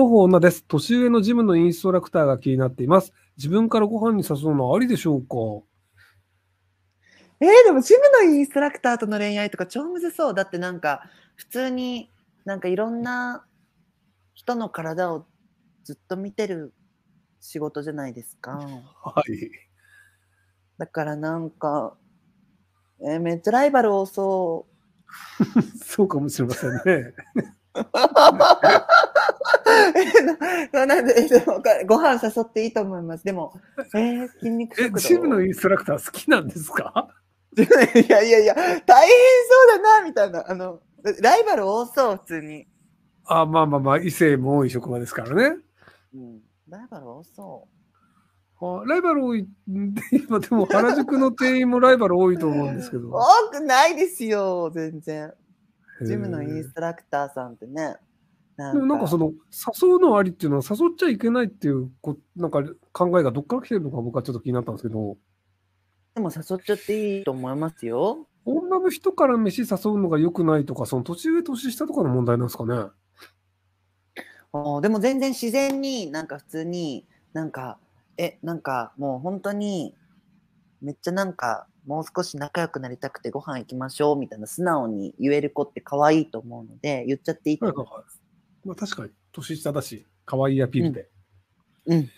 徒歩女です。年上のジムのインストラクターが気になっています。自分からご飯に誘うのはありでしょうかえー、でもジムのインストラクターとの恋愛とか超むずそう。だってなんか普通になんかいろんな人の体をずっと見てる仕事じゃないですか。はい。だからなんか、えー、めっちゃライバル多そう。そうかもしれませんね。でもご飯誘っていいと思います。でも、えー、筋肉食堂。ムのインストラクター好きなんですかいやいやいや、大変そうだな、みたいな。あの、ライバル多そう、普通に。あ、まあまあまあ、異性も多い職場ですからね。うん、ライバル多そう。あライバル多い今でも原宿の店員もライバル多いと思うんですけど多くないですよ全然ジムのインストラクターさんってねもなんかその、誘うのありっていうのは誘っちゃいけないっていうこ、なんか考えがどっから来てるのか僕はちょっと気になったんですけど。でも誘っちゃっていいと思いますよ。女の人から飯誘うのが良くないとか、その年上年下とかの問題なんですかね。あでも全然自然になんか普通になんか、え、なんかもう本当にめっちゃなんかもう少し仲良くなりたくてご飯行きましょうみたいな素直に言える子って可愛いと思うので言っちゃっていいと思います。まあ確かに年下だし、可愛いアピールで。うん。